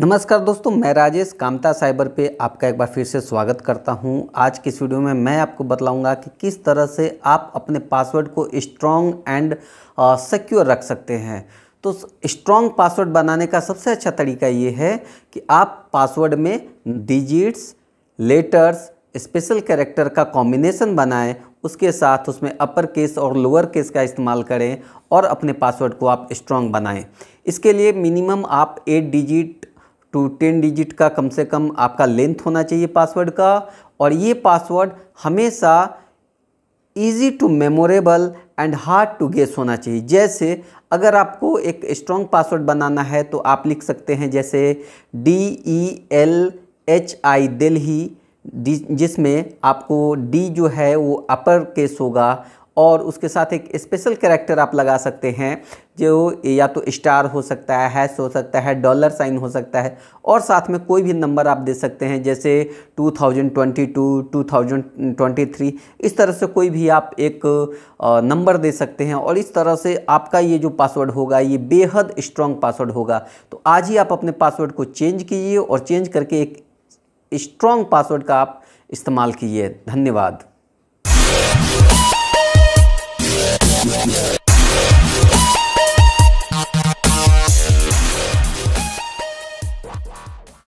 नमस्कार दोस्तों मैं राजेश कामता साइबर पे आपका एक बार फिर से स्वागत करता हूं आज की इस वीडियो में मैं आपको बताऊंगा कि किस तरह से आप अपने पासवर्ड को स्ट्रॉन्ग एंड सिक्योर रख सकते हैं तो स्ट्रॉन्ग पासवर्ड बनाने का सबसे अच्छा तरीका ये है कि आप पासवर्ड में डिजिट्स लेटर्स स्पेशल कैरेक्टर का कॉम्बिनेसन बनाएं उसके साथ उसमें अपर केस और लोअर केस का इस्तेमाल करें और अपने पासवर्ड को आप स्ट्रॉन्ग बनाएं इसके लिए मिनिमम आप eight digit to ten digit का कम से कम आपका लेंथ होना चाहिए पासवर्ड का और ये पासवर्ड हमेशा easy to memorable and hard to guess होना चाहिए जैसे अगर आपको एक स्ट्रॉन्ग पासवर्ड बनाना है तो आप लिख सकते हैं जैसे D E L H I Delhi जिसमें आपको डी जो है वो अपर केस होगा और उसके साथ एक स्पेशल कैरेक्टर आप लगा सकते हैं जो या तो स्टार हो सकता है हैश हो सकता है डॉलर साइन हो सकता है और साथ में कोई भी नंबर आप दे सकते हैं जैसे 2022, 2023 इस तरह से कोई भी आप एक नंबर दे सकते हैं और इस तरह से आपका ये जो पासवर्ड होगा ये बेहद स्ट्रॉन्ग पासवर्ड होगा तो आज ही आप अपने पासवर्ड को चेंज कीजिए और चेंज करके एक स्ट्रॉन्ग पासवर्ड का आप इस्तेमाल कीजिए धन्यवाद